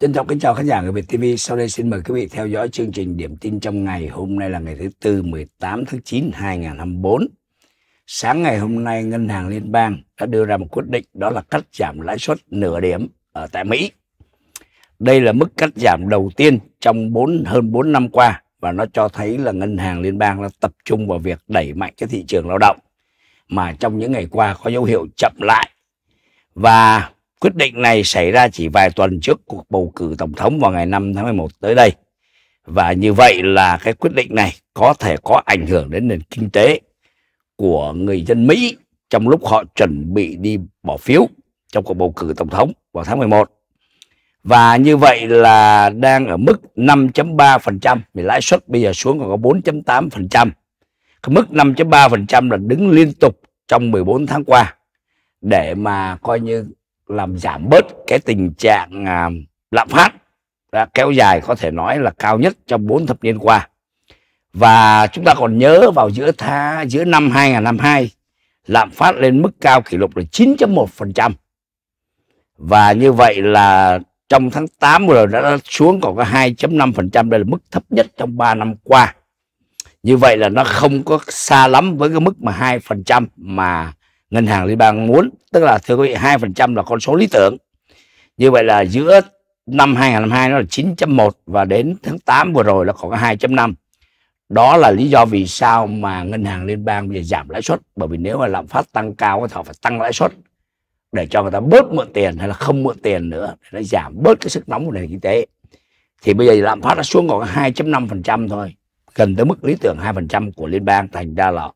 Trân trọng kính chào khán giả người Việt TV. Sau đây xin mời quý vị theo dõi chương trình Điểm tin trong ngày. Hôm nay là ngày thứ Tư 18 tháng 9 2024. Sáng ngày hôm nay, Ngân hàng Liên bang đã đưa ra một quyết định đó là cắt giảm lãi suất nửa điểm ở tại Mỹ. Đây là mức cắt giảm đầu tiên trong 4, hơn 4 năm qua và nó cho thấy là Ngân hàng Liên bang đã tập trung vào việc đẩy mạnh cái thị trường lao động mà trong những ngày qua có dấu hiệu chậm lại. Và Quyết định này xảy ra chỉ vài tuần trước cuộc bầu cử tổng thống vào ngày 5 tháng 11 tới đây. Và như vậy là cái quyết định này có thể có ảnh hưởng đến nền kinh tế của người dân Mỹ trong lúc họ chuẩn bị đi bỏ phiếu trong cuộc bầu cử tổng thống vào tháng 11. Và như vậy là đang ở mức 5.3% vì lãi suất bây giờ xuống còn có 4.8%. Cái mức 5.3% là đứng liên tục trong 14 tháng qua để mà coi như làm giảm bớt cái tình trạng à, lạm phát đã kéo dài có thể nói là cao nhất trong 4 thập niên qua. Và chúng ta còn nhớ vào giữa tha, giữa năm 2022, lạm phát lên mức cao kỷ lục là 9.1%. Và như vậy là trong tháng 8 vừa rồi đã xuống còn có 2.5%, đây là mức thấp nhất trong 3 năm qua. Như vậy là nó không có xa lắm với cái mức mà 2% mà ngân hàng liên bang muốn tức là thưa quý vị hai phần trăm là con số lý tưởng như vậy là giữa năm 2022 nó là 9.1 và đến tháng 8 vừa rồi là còn 2.5 đó là lý do vì sao mà ngân hàng liên bang bây giờ giảm lãi suất bởi vì nếu mà lạm phát tăng cao thì họ phải tăng lãi suất để cho người ta bớt mượn tiền hay là không mượn tiền nữa để nó giảm bớt cái sức nóng của nền kinh tế thì bây giờ lạm phát đã xuống còn 2.5% thôi gần tới mức lý tưởng 2% của liên bang thành ra là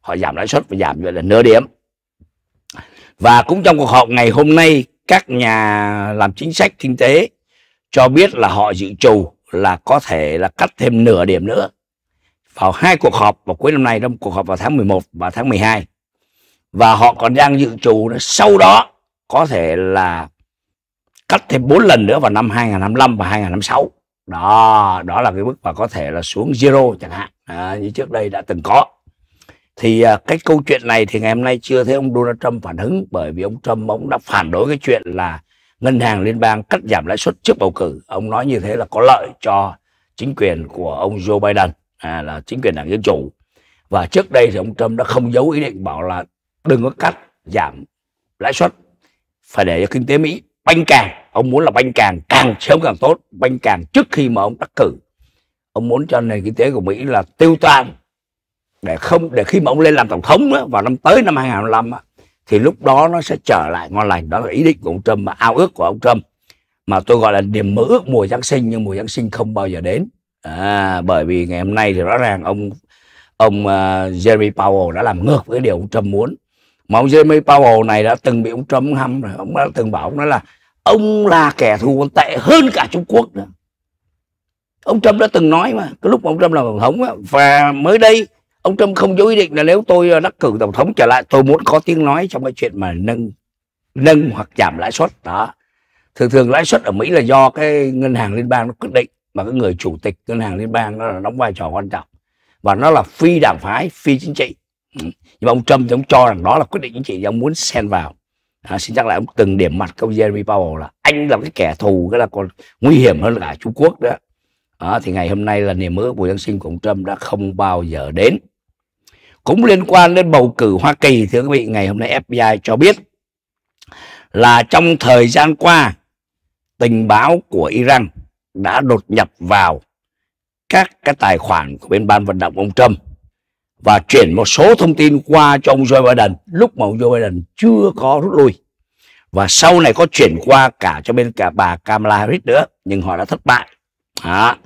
họ giảm lãi suất và giảm như vậy là nửa điểm và cũng trong cuộc họp ngày hôm nay, các nhà làm chính sách kinh tế cho biết là họ dự trù là có thể là cắt thêm nửa điểm nữa vào hai cuộc họp vào cuối năm nay, trong cuộc họp vào tháng 11 và tháng 12. Và họ còn đang dự trù sau đó có thể là cắt thêm 4 lần nữa vào năm 2025 và 2026. Đó, đó là cái mức mà có thể là xuống zero chẳng hạn, à, như trước đây đã từng có thì à, cái câu chuyện này thì ngày hôm nay chưa thấy ông Donald Trump phản ứng bởi vì ông Trump ông đã phản đối cái chuyện là ngân hàng liên bang cắt giảm lãi suất trước bầu cử ông nói như thế là có lợi cho chính quyền của ông Joe Biden à, là chính quyền đảng dân chủ và trước đây thì ông Trump đã không giấu ý định bảo là đừng có cắt giảm lãi suất phải để cho kinh tế Mỹ banh càng ông muốn là banh càng càng sớm càng tốt banh càng trước khi mà ông đắc cử ông muốn cho nền kinh tế của Mỹ là tiêu tan để không để khi mà ông lên làm tổng thống đó, vào năm tới năm 2025 đó, thì lúc đó nó sẽ trở lại ngon lành đó là ý định của ông Trump mà ao ước của ông Trump mà tôi gọi là niềm mơ ước mùa Giáng sinh nhưng mùa Giáng sinh không bao giờ đến à, bởi vì ngày hôm nay thì rõ ràng ông ông uh, Jeremy Powell đã làm ngược với điều ông Trump muốn mà ông Jeremy Powell này đã từng bị ông Trump hâm rồi ông đã từng bảo ông nói là ông là kẻ thù còn tệ hơn cả Trung Quốc nữa ông Trump đã từng nói mà cái lúc mà ông Trump làm tổng thống và mới đây ông Trump không có ý định là nếu tôi ờ, đắc cử tổng thống trở lại tôi muốn có tiếng nói trong cái chuyện mà nâng nâng hoặc giảm lãi suất đó thường thường lãi suất ở Mỹ là do cái ngân hàng liên bang nó quyết định mà cái người chủ tịch ngân hàng liên bang nó là đóng vai trò quan trọng và nó là phi đảng phái phi chính trị ừ. nhưng mà ông Trump thì ông cho rằng đó là quyết định chính trị ông muốn xen vào à, xin chắc lại ông từng điểm mặt ông Jeremy Powell là anh là cái kẻ thù cái là còn nguy hiểm hơn cả Trung Quốc đó à, thì ngày hôm nay là niềm mơ của dân sinh của ông Trump đã không bao giờ đến cũng liên quan đến bầu cử Hoa Kỳ thưa quý vị ngày hôm nay FBI cho biết là trong thời gian qua tình báo của Iran đã đột nhập vào các cái tài khoản của bên ban vận động ông Trump và chuyển một số thông tin qua cho ông Joe Biden lúc mà ông Joe Biden chưa có rút lui và sau này có chuyển qua cả cho bên cả bà Kamala Harris nữa nhưng họ đã thất bại à,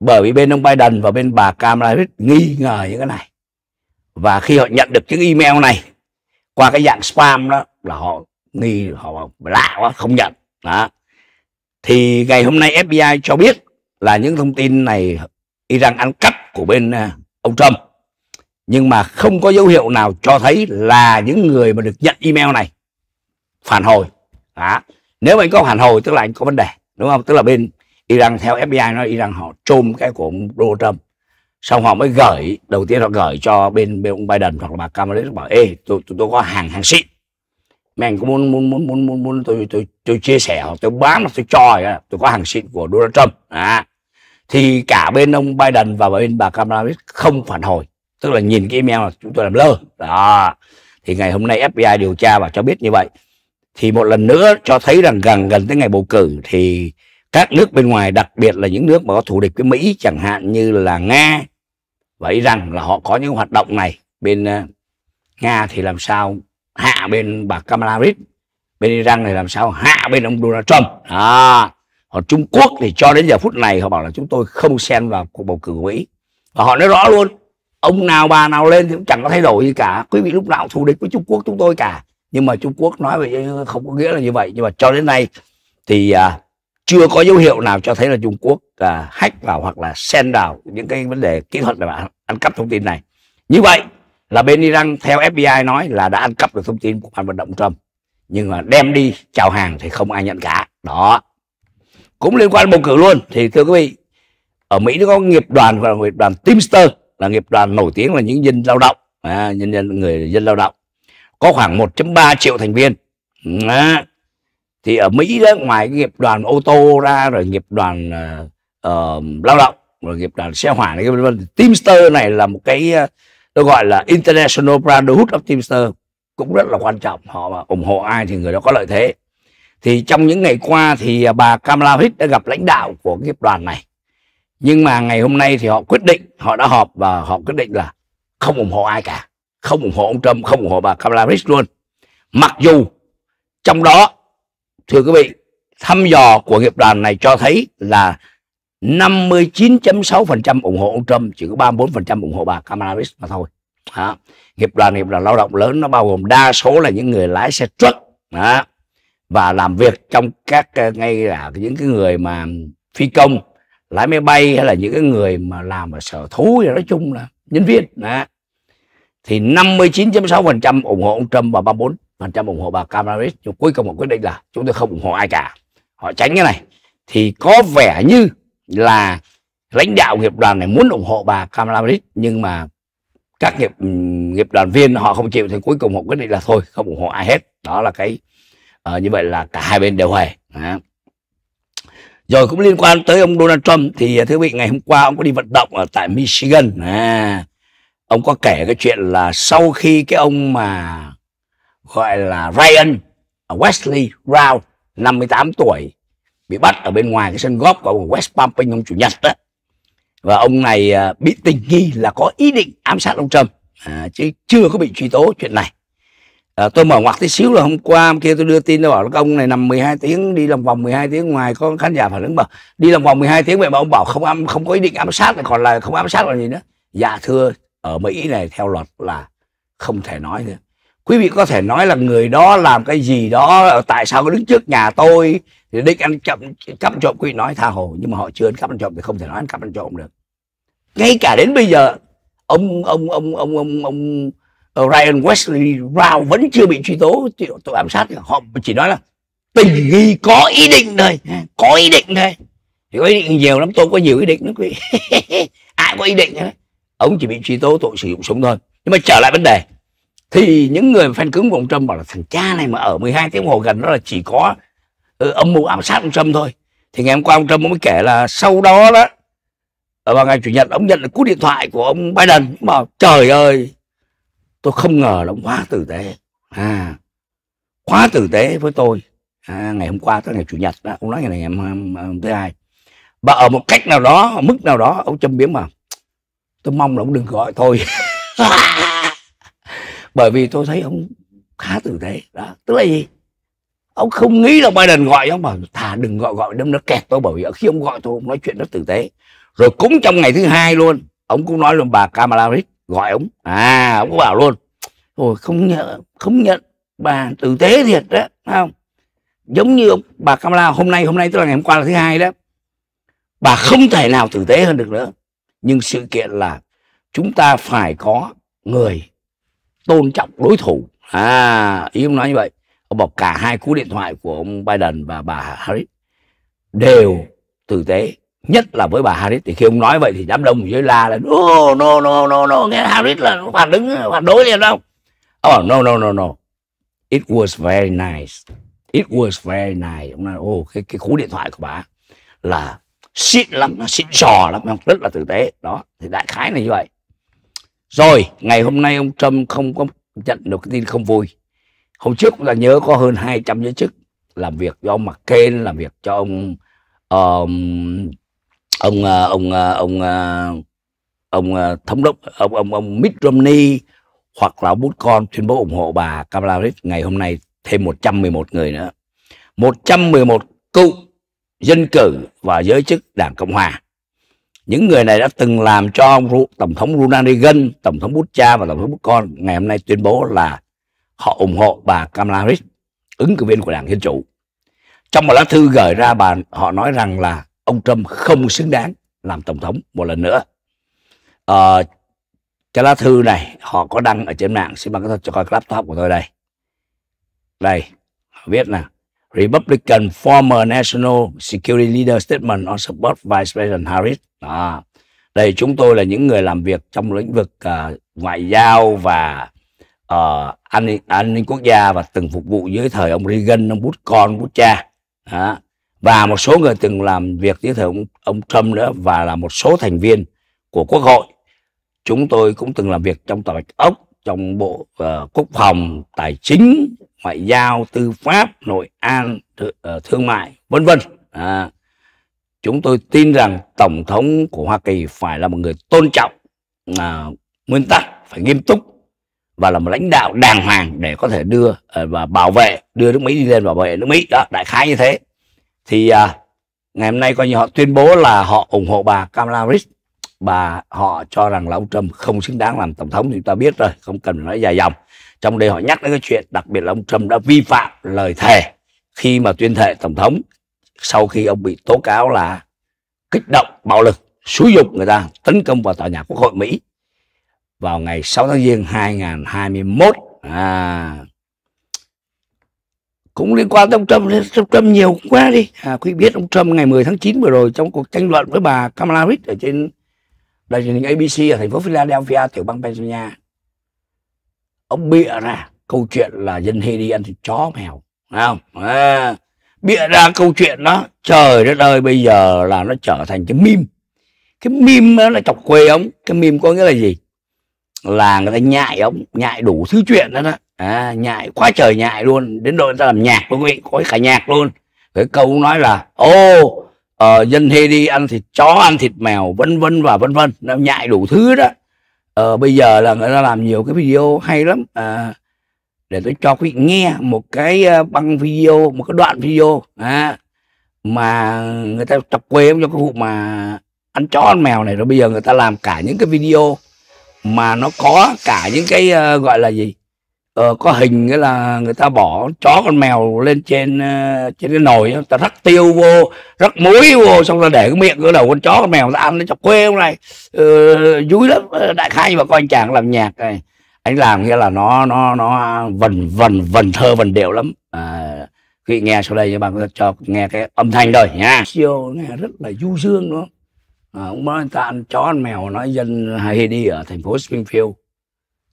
bởi vì bên ông Biden và bên bà Kamala Harris nghi ngờ những cái này và khi họ nhận được những email này qua cái dạng spam đó là họ nghi họ lạ quá không nhận đó thì ngày hôm nay FBI cho biết là những thông tin này Iran ăn cắp của bên à, ông Trump nhưng mà không có dấu hiệu nào cho thấy là những người mà được nhận email này phản hồi đó. nếu mà anh có phản hồi tức là anh có vấn đề đúng không tức là bên Iran theo FBI nói Iran họ trôm cái của ông Donald Trump xong họ mới gửi đầu tiên họ gửi cho bên bên ông Biden hoặc là bà Kamala Harris bảo ê tôi tôi, tôi có hàng hàng xịn mấy anh cũng muốn muốn muốn muốn muốn, muốn tôi, tôi tôi tôi chia sẻ hoặc tôi bán hoặc tôi cho tôi có hàng xịn của Donald Trump à thì cả bên ông Biden và bên bà Kamala không phản hồi tức là nhìn cái email là chúng tôi làm lơ đó thì ngày hôm nay FBI điều tra và cho biết như vậy thì một lần nữa cho thấy rằng gần gần tới ngày bầu cử thì các nước bên ngoài đặc biệt là những nước mà có thù địch với Mỹ chẳng hạn như là Nga vậy rằng là họ có những hoạt động này bên ờ, nga thì làm sao hạ bên bà Kamala Harris bên Iran này làm sao hạ bên ông Donald Trump à, còn Trung Quốc thì cho đến giờ phút này họ bảo là chúng tôi không xen vào cuộc bầu cử của Mỹ và họ nói rõ luôn ông nào bà nào lên thì cũng chẳng có thay đổi gì cả quý vị lúc nào thù địch với Trung Quốc chúng tôi cả nhưng mà Trung Quốc nói vậy không có nghĩa là như vậy nhưng mà cho đến nay thì à, chưa có dấu hiệu nào cho thấy là Trung Quốc à, hack vào hoặc là sen vào những cái vấn đề kỹ thuật để mà ăn cắp thông tin này. Như vậy là bên Iran theo FBI nói là đã ăn cắp được thông tin của ban vận động Trump nhưng mà đem đi chào hàng thì không ai nhận cả đó cũng liên quan bầu cử luôn thì thưa quý vị ở Mỹ nó có nghiệp đoàn gọi là nghiệp đoàn Teamster là nghiệp đoàn nổi tiếng là những dân lao động à, nhân dân người dân lao động có khoảng 1.3 triệu thành viên à, thì ở Mỹ đó ngoài cái nghiệp đoàn ô tô ra rồi nghiệp đoàn uh, lao động rồi nghiệp đoàn xe hỏa này vân vân Teamster này là một cái tôi ờ, gọi là International Brotherhood of Teamster cũng rất là quan trọng họ ủng hộ ai thì người đó có lợi thế thì trong những ngày qua thì bà Kamala Harris đã gặp lãnh đạo của nghiệp đoàn này nhưng mà ngày hôm nay thì họ quyết định họ đã họp và họ quyết định là không ủng hộ ai cả không ủng hộ ông Trump không ủng hộ bà Kamala Harris luôn mặc dù trong đó Thưa quý vị, thăm dò của nghiệp đoàn này cho thấy là 59.6% ủng hộ ông Trump, chỉ có 34% ủng hộ bà Kamala Harris mà thôi. Đó. Nghiệp đoàn nghiệp đoàn lao động lớn nó bao gồm đa số là những người lái xe truck đó. và làm việc trong các ờ, ngay là những cái người mà phi công, lái máy bay hay là những cái người mà làm ở sở thú nói chung là nhân viên. Đó. Thì 59.6% ủng hộ ông Trump và 34 phần trăm ủng hộ bà Kamala Harris nhưng cuối cùng họ quyết định là chúng tôi không ủng hộ ai cả họ tránh cái này thì có vẻ như là lãnh đạo nghiệp đoàn này muốn ủng hộ bà Kamala Harris nhưng mà các nghiệp ừ, nghiệp đoàn viên họ không chịu thì cuối cùng họ quyết định là thôi không ủng hộ ai hết đó là cái uh, như vậy là cả hai bên đều hề đó. rồi cũng liên quan tới ông Donald Trump thì ờ, thưa quý vị ngày hôm qua ông có đi vận động ở tại Michigan à, ông có kể cái chuyện là sau khi cái ông mà gọi là Ryan à, Wesley Rao 58 tuổi bị bắt ở bên ngoài cái sân golf của West Pumping hôm chủ nhật đó và ông này à, bị tình nghi là có ý định ám sát ông Trump à, chứ chưa có bị truy tố chuyện này à, tôi mở ngoặc tí xíu là hôm qua hôm kia tôi đưa tin tôi bảo là ông này nằm 12 tiếng đi lòng vòng 12 tiếng ngoài có khán giả phản ứng bảo đi lòng vòng 12 tiếng vậy mà ông bảo không ám không có ý định ám sát này còn là không ám sát là gì nữa dạ thưa ở Mỹ này theo luật là không thể nói nữa quý vị có thể nói là người đó làm cái gì đó tại sao đứng trước nhà tôi thì đích ăn chậm cắp trộm quý vị nói tha hồ nhưng mà họ chưa ăn cắp ăn trộm thì không thể nói ăn cắp ăn trộm được ngay cả đến bây giờ ông ông ông ông ông ông Ryan Wesley Rao vẫn chưa bị truy tố tội ám sát họ chỉ nói là tình nghi có ý định thôi có ý định thôi thì có ý định nhiều lắm tôi có nhiều ý định lắm quý ai có ý định đấy ông chỉ bị truy tố tội sử dụng súng thôi nhưng mà trở lại vấn đề thì những người fan cứng của ông Trump bảo là thằng cha này mà ở 12 tiếng hồ gần đó là chỉ có ừ, âm mưu ám sát ông Trump thôi thì ngày hôm qua ông Trump mới kể là sau đó đó ờ, vào ngày chủ nhật ông nhận được cú điện thoại của ông Biden mà trời ơi tôi không ngờ là ông quá tử tế à quá tử tế với tôi à, ngày hôm qua tới ngày chủ nhật đó ông nói ngày này em hôm, hôm thứ hai và ở một cách nào đó mức nào đó ông châm biếm mà tôi mong là ông đừng gọi tôi bởi vì tôi thấy ông khá tử tế đó tức là gì ông không nghĩ là Biden gọi ông bảo thà đừng gọi gọi đâm nó kẹt tôi bởi vì khi ông gọi tôi ông nói chuyện rất tử tế rồi cũng trong ngày thứ hai luôn ông cũng nói luôn bà Kamala Harris gọi ông à ông cũng bảo luôn rồi không nhận không nhận bà tử tế thiệt đó không giống như ông bà Kamala hôm nay hôm nay tức là ngày hôm qua là thứ hai đó bà không thể nào tử tế hơn được nữa nhưng sự kiện là chúng ta phải có người tôn trọng đối thủ à ý ông nói như vậy ông bảo cả hai cú điện thoại của ông Biden và bà Harris đều tử tế nhất là với bà Harris thì khi ông nói vậy thì đám đông dưới la là no no no no no nghe Harris là phản ứng phản đối liền đâu. ông bảo no no no no it was very nice it was very nice ông nói ô oh, cái cái cú điện thoại của bà là xịn lắm nó xịn sò lắm rất là tử tế đó thì đại khái là như vậy rồi, ngày hôm nay ông Trump không có nhận được cái tin không vui. Hôm trước là nhớ có hơn 200 giới chức làm việc cho ông McCain, làm việc cho ông um, ông ờ, ông ờ, ông ờ, ông thống đốc ông ông ông Mitt Romney hoặc là bút con tuyên bố ủng hộ bà Kamala Harris ngày hôm nay thêm 111 người nữa. 111 cựu dân cử và giới chức Đảng Cộng hòa những người này đã từng làm cho tổng thống Ronald Reagan, tổng thống Bush cha và tổng thống Bush con ngày hôm nay tuyên bố là họ ủng hộ bà Kamala Harris, ứng cử viên của Đảng Dân chủ. Trong một lá thư gửi ra bà họ nói rằng là ông Trump không xứng đáng làm tổng thống một lần nữa. Ờ, cái lá thư này họ có đăng ở trên mạng, xin bạn có thể cho coi laptop của tôi đây. Đây, họ viết là Republican former National Security Leader Statement on Support Vice President Harris. À, đây chúng tôi là những người làm việc trong lĩnh vực uh, ngoại giao và uh, an, ninh, an ninh quốc gia và từng phục vụ dưới thời ông Reagan, ông Bush con, Bush cha. À, và một số người từng làm việc dưới thời ông, ông Trump nữa và là một số thành viên của Quốc hội. Chúng tôi cũng từng làm việc trong Tòa Bạch Ốc, trong Bộ uh, Quốc phòng, Tài chính, ngoại giao tư pháp nội an ờ, thương mại vân vân à, chúng tôi tin rằng tổng thống của hoa kỳ phải là một người tôn trọng à, nguyên tắc phải nghiêm túc và là một lãnh đạo đàng hoàng để có thể đưa à, và bảo vệ đưa nước mỹ đi lên và bảo vệ nước mỹ đó đại khái như thế thì à, ngày hôm nay coi như họ tuyên bố là họ ủng hộ bà kamala harris bà họ cho rằng là ông trump không xứng đáng làm tổng thống thì chúng ta biết rồi không cần phải nói dài dòng trong đây họ nhắc đến cái chuyện đặc biệt là ông Trump đã vi phạm lời thề khi mà tuyên thệ tổng thống sau khi ông bị tố cáo là kích động bạo lực xúi dục người ta tấn công vào tòa nhà quốc hội Mỹ vào ngày 6 tháng giêng 2021 à, cũng liên quan tới ông Trump, ông Trump nhiều quá đi. À, quý biết ông Trump ngày 10 tháng 9 vừa rồi trong cuộc tranh luận với bà Kamala Harris ở trên đài truyền hình ABC ở thành phố Philadelphia, tiểu bang Pennsylvania ông bịa ra câu chuyện là dân hê đi ăn thịt chó mèo Đấy không à, bịa ra câu chuyện đó trời đất ơi bây giờ là nó trở thành cái mim cái mim nó là chọc quê ông cái mim có nghĩa là gì là người ta nhại ông nhại đủ thứ chuyện đó đó à, nhại quá trời nhại luôn đến độ người ta làm nhạc quý vị có cả nhạc luôn cái câu nói là ô uh, dân hê đi ăn thịt chó ăn thịt mèo vân vân và vân vân nó nhại đủ thứ đó ờ, bây giờ là người ta làm nhiều cái video hay lắm à, để tôi cho quý vị nghe một cái ờ, băng video một cái đoạn video à, mà người ta chọc quê cho cái vụ mà ăn chó ăn mèo này rồi bây giờ người ta làm cả những cái video mà nó có cả những cái uh, gọi là gì ờ, có hình nghĩa là người ta bỏ chó con mèo lên trên ờ, trên cái nồi ta rắc tiêu vô rắc muối vô xong rồi để cái miệng cái đầu con chó con mèo ra ăn nó chọc quê hôm nay ừ, ờ, vui lắm ờ, đại khai mà coi anh chàng làm nhạc này anh làm nghĩa là nó nó nó vần vần vần thơ vần điệu lắm à, quý nghe sau đây cho bạn cho nghe cái âm thanh rồi nha siêu nghe rất là du dương nữa à, ông nói ta ăn chó ăn mèo nói dân hay đi ở thành phố Springfield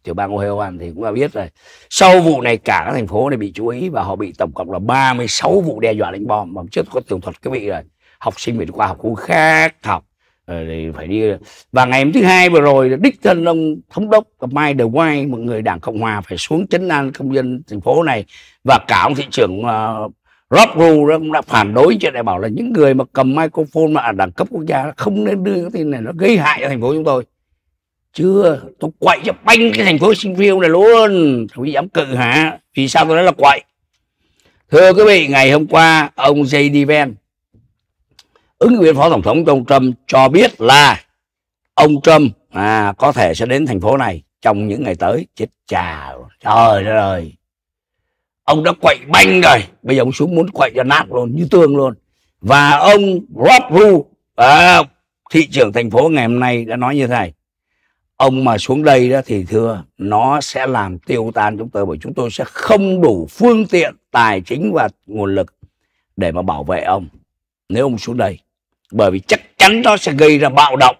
tiểu bang Ohio thì cũng đã biết rồi sau vụ này cả các thành phố này bị chú ý và họ bị tổng cộng là 36 vụ đe dọa đánh bom mà trước có tường thuật cái vị rồi học sinh phải qua học khu khác học thì phải đi và ngày thứ hai vừa rồi đích thân ông thống đốc Mike DeWine một người đảng cộng hòa phải xuống chấn an công dân thành phố này và cả ông thị trưởng uh, Rob Rule cũng đã phản đối chuyện này bảo là những người mà cầm microphone mà ở đẳng cấp quốc gia không nên đưa cái tin này nó gây hại cho thành phố chúng tôi chưa tôi quậy cho banh cái thành phố sinh viên này luôn không dám cự hả vì sao tôi nói là quậy thưa quý vị ngày hôm qua ông jd van ứng viên phó tổng thống ông trump cho biết là ông trump à, có thể sẽ đến thành phố này trong những ngày tới chết chà trời đất ơi ông đã quậy banh rồi bây giờ ông xuống muốn quậy cho nát luôn như tương luôn và ông rob ru à, thị trưởng thành phố ngày hôm nay đã nói như thế này ông mà xuống đây đó thì thưa nó sẽ làm tiêu tan chúng tôi bởi chúng tôi sẽ không đủ phương tiện tài chính và nguồn lực để mà bảo vệ ông nếu ông xuống đây bởi vì chắc chắn nó sẽ gây ra bạo động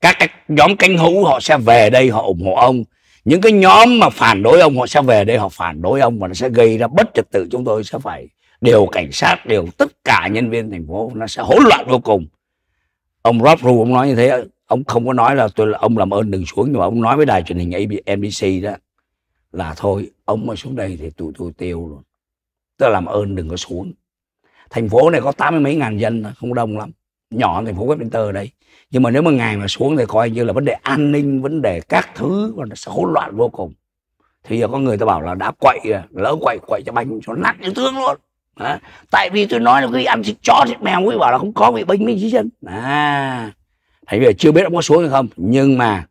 các cái nhóm cánh hữu họ sẽ về đây họ ủng hộ ông những cái nhóm mà phản đối ông họ sẽ về đây họ phản đối ông và nó sẽ gây ra bất trật tự chúng tôi sẽ phải điều cảnh sát điều tất cả nhân viên thành phố nó sẽ hỗn loạn vô cùng ông Rob Ru ông nói như thế ông không có nói là tôi là ông làm ơn đừng xuống nhưng mà ông nói với đài truyền hình NBC đó là thôi ông mà xuống đây thì tụi tôi tiêu luôn tôi làm ơn đừng có xuống thành phố này có tám mươi mấy ngàn dân không đông lắm nhỏ thành phố Westminster đây nhưng mà nếu mà ngày mà xuống thì coi như là vấn đề an ninh vấn đề các thứ nó sẽ hỗn loạn vô cùng thì giờ có người ta bảo là đã quậy lỡ quậy quậy cho bánh cho nát như thương luôn à, tại vì tôi nói là khi ăn thịt chó thịt mèo quý bảo là không có bị bệnh minh dưới chân à thì bây giờ chưa biết ông có xuống hay không nhưng mà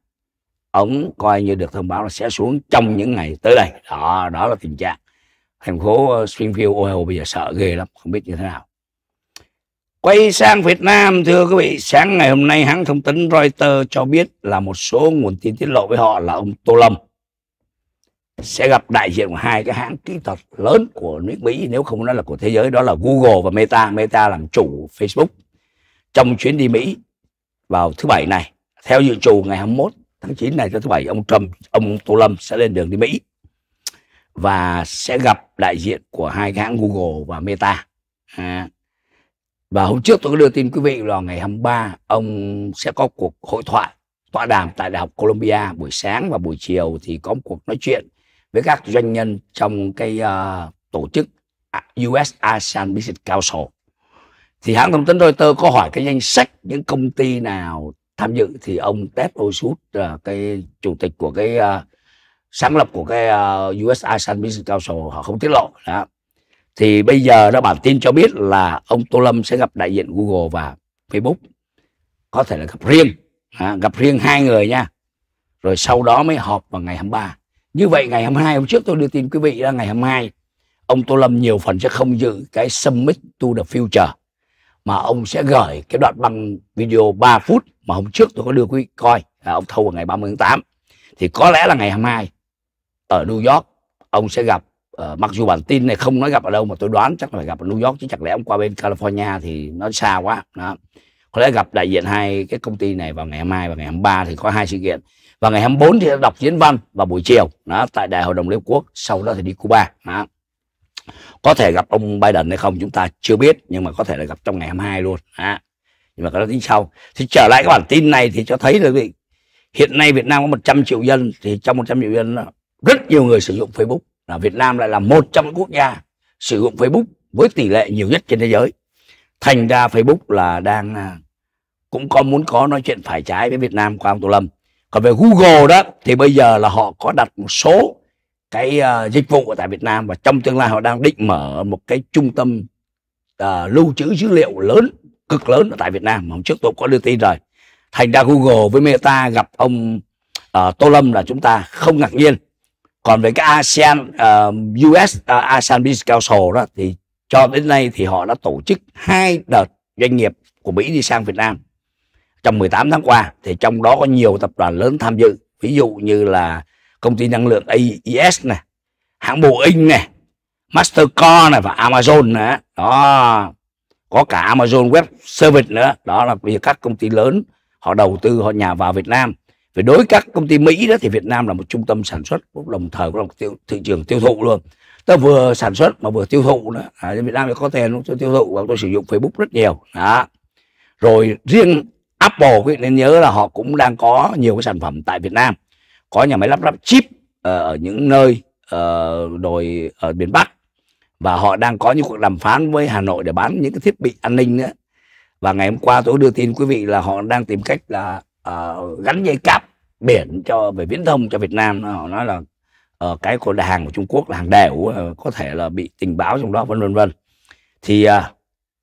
ông coi như được thông báo là sẽ xuống trong những ngày tới đây đó đó là tình trạng thành phố ờ, Springfield Ohio bây giờ sợ ghê lắm không biết như thế nào Quay sang Việt Nam, thưa quý vị, sáng ngày hôm nay hãng thông tấn Reuters cho biết là một số nguồn tin tiết lộ với họ là ông Tô Lâm sẽ gặp đại diện của hai cái hãng kỹ thuật lớn của nước Mỹ nếu không nói là của thế giới đó là Google và Meta, Meta làm chủ Facebook trong chuyến đi Mỹ vào thứ bảy này theo dự trù ngày 21 tháng 9 này tới thứ bảy ông Trump ông Tô Lâm sẽ lên đường đi Mỹ và sẽ gặp đại diện của hai hãng Google và Meta à, và hôm trước tôi có đưa tin quý vị là ngày 23 ông sẽ có cuộc hội thoại tọa đàm tại Đại học Columbia buổi sáng và buổi chiều thì có một cuộc nói chuyện với các doanh nhân trong cái uh, tổ chức à, US ASEAN Business Council thì hãng thông tấn Reuters có hỏi cái danh sách những công ty nào tham dự thì ông Ted Osud là cái chủ tịch của cái uh, sáng lập của cái uh, à, US ASEAN Business Council họ không tiết lộ đó. Thì bây giờ đó bản tin cho biết là ông Tô Lâm sẽ gặp đại diện Google và Facebook có thể là gặp riêng à, gặp riêng hai người nha rồi sau đó mới họp vào ngày 23 như vậy ngày 22 hôm trước tôi đưa tin quý vị là ngày 22 ông Tô Lâm nhiều phần sẽ không dự cái summit to the future mà ông sẽ gửi cái đoạn băng video 3 phút mà hôm trước tôi có đưa quý coi là ông thâu vào ngày 30 tháng 8 thì có lẽ là ngày 22 ở New York ông sẽ gặp uh, mặc dù bản tin này không nói gặp ở đâu mà tôi đoán chắc là phải gặp ở New York chứ chắc lẽ ông qua bên California thì nó xa quá đó có lẽ gặp đại diện hai cái công ty này vào ngày 22 và ngày 23 thì có hai sự kiện và ngày 24 thì đọc diễn văn vào buổi chiều đó tại đại hội đồng liên quốc sau đó thì đi Cuba đó có thể gặp ông Biden hay không chúng ta chưa biết nhưng mà có thể là gặp trong ngày 22 luôn à, nhưng mà có đó tính sau thì trở lại các bản tin này thì cho thấy là vị hiện nay Việt Nam có 100 triệu dân thì trong 100 triệu dân rất nhiều người sử dụng Facebook là Việt Nam lại là một trong những quốc gia sử dụng Facebook với tỷ lệ nhiều nhất trên thế giới thành ra Facebook là đang à, cũng có muốn có nói chuyện phải trái với Việt Nam qua ông Tô Lâm còn về Google đó thì bây giờ là họ có đặt một số cái uh, dịch vụ ở tại Việt Nam và trong tương lai họ đang định mở một cái trung tâm uh, lưu trữ dữ liệu lớn cực lớn ở tại Việt Nam hôm trước tôi có đưa tin rồi thành ra Google với Meta gặp ông uh, Tô Lâm là chúng ta không ngạc nhiên còn về cái ASEAN uh, US uh, ASEAN Business Council đó thì cho đến nay thì họ đã tổ chức hai đợt doanh nghiệp của Mỹ đi sang Việt Nam trong 18 tháng qua thì trong đó có nhiều tập đoàn lớn tham dự ví dụ như là công ty năng lượng AES này hãng Boeing này Mastercard này và Amazon nữa đó có cả Amazon Web Service nữa đó là vì các công ty lớn họ đầu tư họ nhà vào Việt Nam về đối các công ty Mỹ đó thì Việt Nam là một trung tâm sản xuất cũng đồng thời cũng là một tiêu, thị trường tiêu thụ luôn tôi vừa sản xuất mà vừa tiêu thụ nữa à, Việt Nam có tiền luôn tôi tiêu thụ và tôi sử dụng Facebook rất nhiều đó rồi riêng Apple quý vị nên nhớ là họ cũng đang có nhiều cái sản phẩm tại Việt Nam có nhà máy lắp ráp chip ờ, ở những nơi ở ờ, đồi ở miền Bắc và họ đang có những cuộc đàm phán với Hà Nội để bán những cái thiết bị an ninh nữa và ngày hôm qua tôi đưa tin quý vị là họ đang tìm cách là uh, gắn dây cáp biển cho về viễn thông cho Việt Nam họ nói là uh, cái của hàng của Trung Quốc là hàng đều uh, có thể là bị tình báo trong đó vân vân vân thì uh,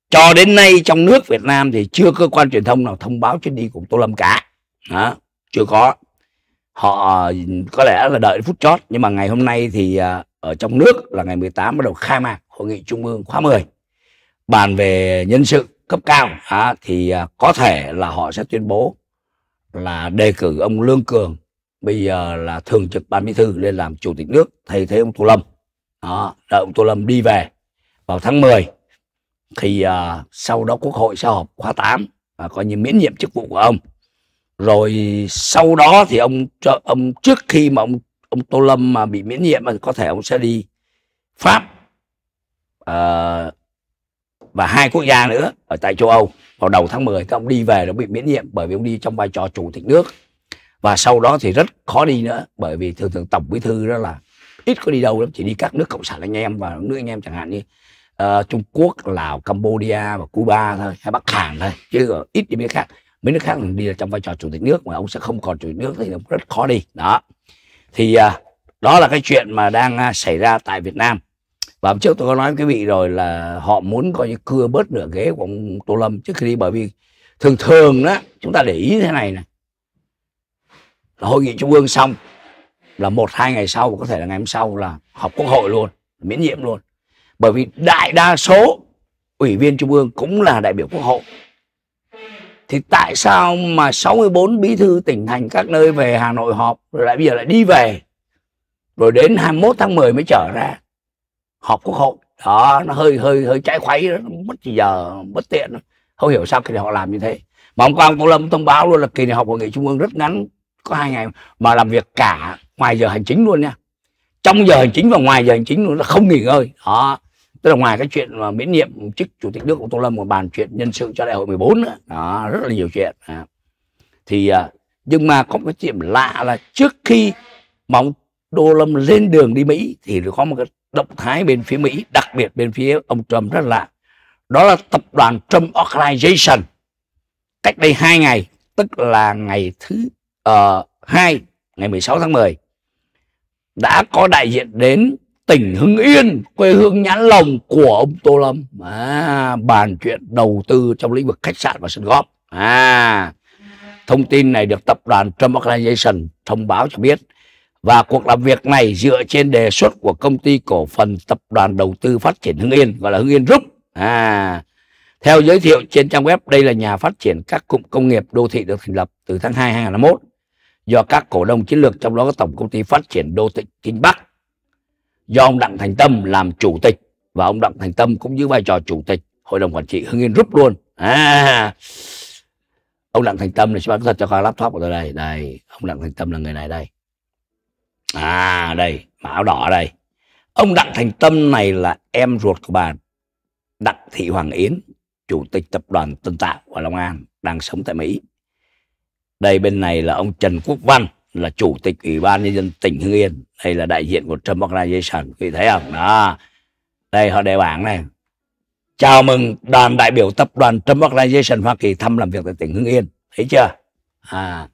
cho đến nay trong nước Việt Nam thì chưa cơ quan truyền thông nào thông báo chuyến đi của Tô Lâm cả đó, chưa có họ ờ, có lẽ là đợi phút chót nhưng mà ngày hôm nay thì ờ, ở trong nước là ngày 18 bắt đầu khai mạc hội nghị trung ương khóa 10 bàn về nhân sự cấp cao à, thì ờ, có thể là họ sẽ tuyên bố là đề cử ông Lương Cường bây giờ là thường trực ban bí thư lên làm chủ tịch nước thay thế ông Tô Lâm đó, đợi ông Tô Lâm đi về vào tháng 10 thì uh, sau đó quốc hội sẽ họp khóa 8 và coi như miễn nhiệm chức vụ của ông rồi sau đó thì ông cho ông trước khi mà ông ông tô lâm mà bị miễn nhiệm mà có thể ông sẽ đi pháp uh, và hai quốc gia nữa ở tại châu âu vào đầu tháng 10 thì ông đi về nó bị miễn nhiệm bởi vì ông đi trong vai trò chủ tịch nước và sau đó thì rất khó đi nữa bởi vì thường thường tổng bí thư đó là ít có đi đâu lắm chỉ đi các nước cộng sản anh em và nước anh em chẳng hạn như uh, trung quốc lào campuchia và cuba thôi hay bắc hàn thôi chứ ít đi mấy khác mấy nước khác mình đi là trong vai trò chủ tịch nước mà ông sẽ không còn chủ tịch nước thì nó rất khó đi đó thì à, đó là cái chuyện mà đang à, xảy ra tại Việt Nam và hôm trước tôi có nói với quý vị rồi là họ muốn coi như cưa bớt nửa ghế của ông Tô Lâm trước khi đi bởi vì thường thường đó chúng ta để ý thế này này là hội nghị trung ương xong là một hai ngày sau có thể là ngày hôm sau là họp quốc hội luôn miễn nhiệm luôn bởi vì đại đa số ủy viên trung ương cũng là đại biểu quốc hội thì tại sao mà 64 bí thư tỉnh thành các nơi về Hà Nội họp rồi lại bây giờ lại đi về rồi đến 21 tháng 10 mới trở ra họp quốc hội đó nó hơi hơi hơi chạy khuấy đó mất giờ bất tiện không hiểu sao kỳ này họ làm như thế mà hôm qua ông Lâm thông báo luôn là kỳ này họp hội nghị trung ương rất ngắn có hai ngày mà làm việc cả ngoài giờ hành chính luôn nha trong giờ hành chính và ngoài giờ hành chính luôn là không nghỉ ngơi đó tức là ngoài cái chuyện mà miễn nhiệm chức chủ tịch nước của tô lâm còn bàn chuyện nhân sự cho đại hội 14 nữa đó rất là nhiều chuyện à. thì à, nhưng mà có một cái chuyện lạ là trước khi mà ông tô lâm lên đường đi mỹ thì có một cái động thái bên phía mỹ đặc biệt bên phía ông trump rất lạ đó là tập đoàn trump organization cách đây hai ngày tức là ngày thứ uh, ngày 16 tháng 10 đã có đại diện đến tỉnh Hưng Yên, quê hương nhãn lồng của ông Tô Lâm. À, bàn chuyện đầu tư trong lĩnh vực khách sạn và sân góp. À, thông tin này được tập đoàn Trump Organization thông báo cho biết. Và cuộc làm việc này dựa trên đề xuất của công ty cổ phần tập đoàn đầu tư phát triển Hưng Yên, gọi là Hưng Yên Group. À, theo giới thiệu trên trang web, đây là nhà phát triển các cụm công nghiệp đô thị được thành lập từ tháng 2 2021 do các cổ đông chiến lược trong đó có tổng công ty phát triển đô thị Kinh Bắc do ông Đặng Thành Tâm làm chủ tịch và ông Đặng Thành Tâm cũng giữ vai trò chủ tịch hội đồng quản trị Hưng Yên Group luôn. À, ông Đặng Thành Tâm này sẽ bán thật cho con laptop của tôi đây. Đây, ông Đặng Thành Tâm là người này đây. À, đây, mã áo đỏ đây. Ông Đặng Thành Tâm này là em ruột của bà Đặng Thị Hoàng Yến, chủ tịch tập đoàn Tân Tạo ở Long An, đang sống tại Mỹ. Đây bên này là ông Trần Quốc Văn, là chủ tịch ủy ban nhân dân tỉnh hưng yên đây là đại diện của trump organization quý thấy không đó đây họ đề bảng này chào mừng đoàn đại biểu tập đoàn trump organization hoa kỳ thăm làm việc tại tỉnh hưng yên thấy chưa à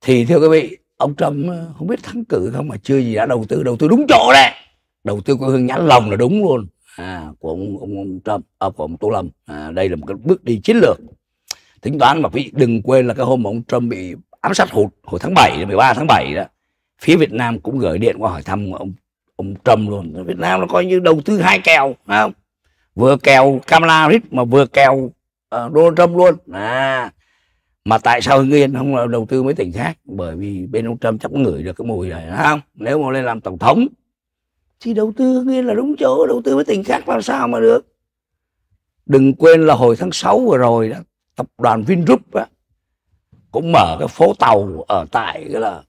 thì thưa quý vị ông trump ờ, không biết thắng cử không mà chưa gì đã đầu tư đầu tư đúng chỗ đấy đầu tư của hương nhãn lồng là đúng luôn à, của ông, ông, ông trump à, của ông tô lâm à, đây là một cái bước đi chiến lược tính toán mà quý vị đừng quên là cái hôm mà ông trump bị ám sát hụt hồi tháng 7, 13 tháng 7 đó phía Việt Nam cũng gửi điện qua hỏi thăm ông ông Trump luôn Việt Nam nó coi như đầu tư hai kèo phải không vừa kèo Kamala Harris mà vừa kèo uh, Donald Trump luôn à mà tại sao Hưng Yên không đầu tư mấy tỉnh khác bởi vì bên ông Trump chắc có ngửi được cái mùi này phải không nếu mà lên làm tổng thống thì đầu tư Hưng Yên là đúng chỗ đầu tư mấy tỉnh khác làm sao mà được đừng quên là hồi tháng 6 vừa rồi đó tập đoàn Vingroup á cũng mở cái phố tàu ở tại cái là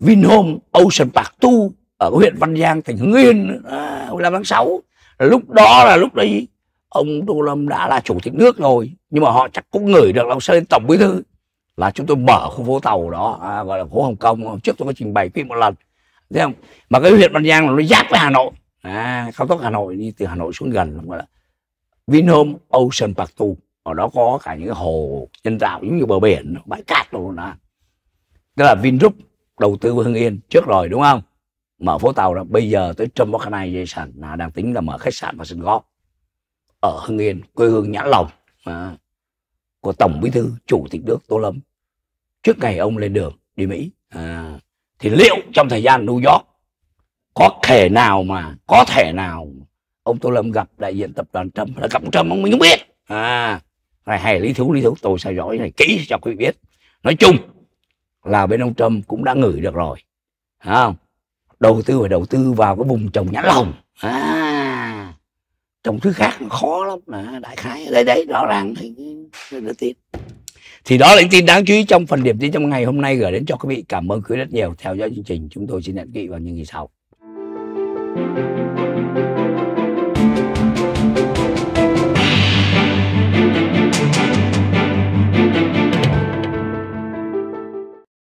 Vinhome Ocean Park Tu ở huyện Văn Giang tỉnh Hưng Yên à, hồi tháng 6 lúc đó là lúc đấy ông Tô Lâm đã là chủ tịch nước rồi nhưng mà họ chắc cũng ngửi được ông Sơn tổng bí thư là chúng tôi mở khu phố tàu đó à, gọi là phố Hồng Kông trước tôi có trình bày quý một lần thấy không mà cái huyện Văn Giang nó giáp với Hà Nội à, cao tốc Hà Nội đi từ Hà Nội xuống gần gọi là Vinhome Ocean Park 2 ở đó có cả những cái hồ nhân tạo giống như bờ biển bãi cát luôn đó tức là Vingroup đầu tư vào Hưng Yên trước rồi đúng không mở phố tàu là bây giờ tới Trâm dây Organization là đang tính là mở khách sạn và sân golf ở Hưng Yên quê hương nhã lòng à, của tổng bí thư chủ tịch nước Tô Lâm trước ngày ông lên đường đi Mỹ à, thì liệu trong thời gian New York có thể nào mà có thể nào ông Tô Lâm gặp đại diện tập đoàn Trâm là gặp Trâm ông mới biết à này hay lý thú lý thú tôi sẽ giỏi này kỹ cho quý vị biết nói chung là bên ông trump cũng đã ngửi được rồi Đấy không đầu tư phải đầu tư vào cái vùng trồng nhãn lồng à trồng thứ khác khó lắm mà đại khái đây đấy rõ ràng thì được tin thì đó là những tin đáng chú ý trong phần điểm tin trong ngày hôm nay gửi đến cho quý vị cảm ơn quý rất nhiều theo dõi chương trình chúng tôi xin hẹn quý vào những ngày sau thank you